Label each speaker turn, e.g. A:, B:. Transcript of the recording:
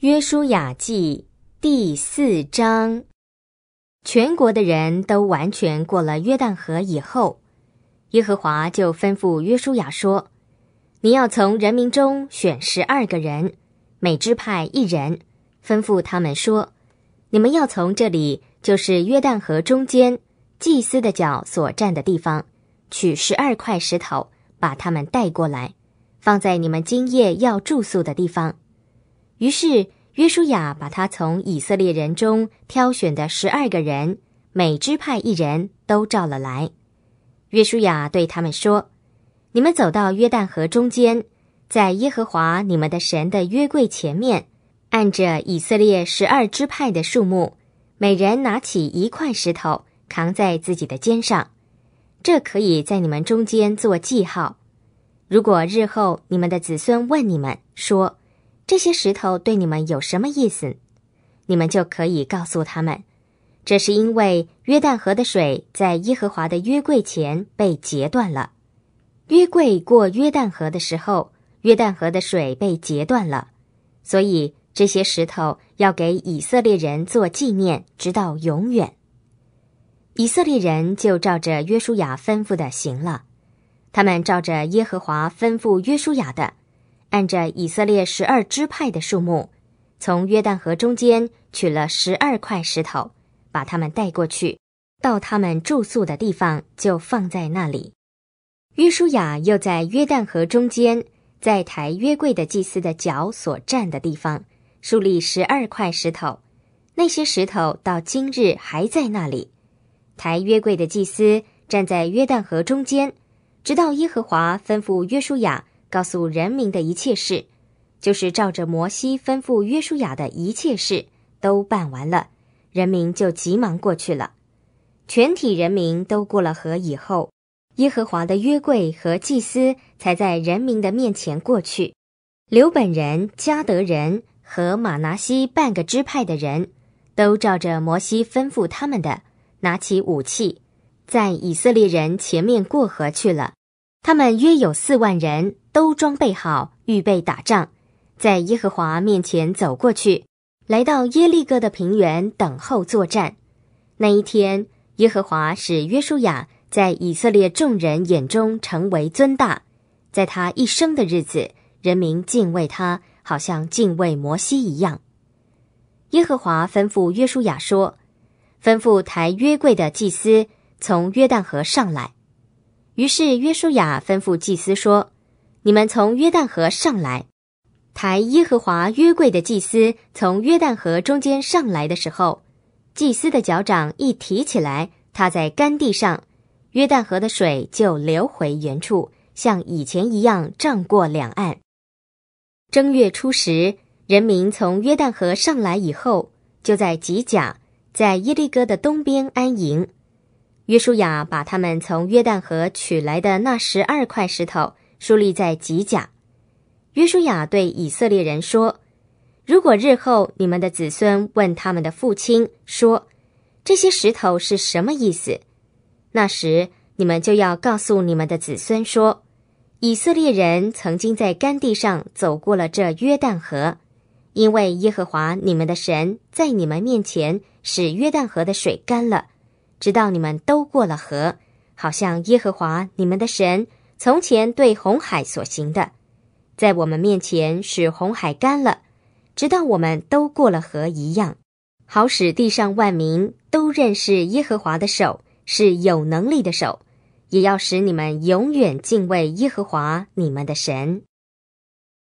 A: 约书亚记第四章，全国的人都完全过了约旦河以后，耶和华就吩咐约书亚说：“你要从人民中选十二个人，每支派一人，吩咐他们说：你们要从这里，就是约旦河中间祭司的脚所站的地方，取十二块石头，把他们带过来，放在你们今夜要住宿的地方。”于是约书亚把他从以色列人中挑选的十二个人，每支派一人都召了来。约书亚对他们说：“你们走到约旦河中间，在耶和华你们的神的约柜前面，按着以色列十二支派的数目，每人拿起一块石头扛在自己的肩上。这可以在你们中间做记号。如果日后你们的子孙问你们说，”这些石头对你们有什么意思？你们就可以告诉他们，这是因为约旦河的水在耶和华的约柜前被截断了。约柜过约旦河的时候，约旦河的水被截断了，所以这些石头要给以色列人做纪念，直到永远。以色列人就照着约书亚吩咐的行了，他们照着耶和华吩咐约书亚的。按着以色列十二支派的数目，从约旦河中间取了十二块石头，把他们带过去，到他们住宿的地方就放在那里。约书亚又在约旦河中间，在抬约柜的祭司的脚所站的地方，树立十二块石头。那些石头到今日还在那里。抬约柜的祭司站在约旦河中间，直到耶和华吩咐约书亚。告诉人民的一切事，就是照着摩西吩咐约书亚的一切事都办完了，人民就急忙过去了。全体人民都过了河以后，耶和华的约柜和祭司才在人民的面前过去。刘本人、加德人和马拿西半个支派的人都照着摩西吩咐他们的，拿起武器，在以色列人前面过河去了。他们约有四万人。都装备好，预备打仗，在耶和华面前走过去，来到耶利哥的平原等候作战。那一天，耶和华使约书亚在以色列众人眼中成为尊大，在他一生的日子，人民敬畏他，好像敬畏摩西一样。耶和华吩咐约书亚说：“吩咐抬约柜的祭司从约旦河上来。”于是约书亚吩咐祭司说。你们从约旦河上来，抬耶和华约柜的祭司从约旦河中间上来的时候，祭司的脚掌一提起来，踏在干地上，约旦河的水就流回原处，像以前一样涨过两岸。正月初十，人民从约旦河上来以后，就在吉甲，在耶利哥的东边安营。约书亚把他们从约旦河取来的那十二块石头。树立在吉甲，约书亚对以色列人说：“如果日后你们的子孙问他们的父亲说，这些石头是什么意思？那时你们就要告诉你们的子孙说，以色列人曾经在干地上走过了这约旦河，因为耶和华你们的神在你们面前使约旦河的水干了，直到你们都过了河，好像耶和华你们的神。”从前对红海所行的，在我们面前使红海干了，直到我们都过了河一样，好使地上万民都认识耶和华的手是有能力的手，也要使你们永远敬畏耶和华你们的神。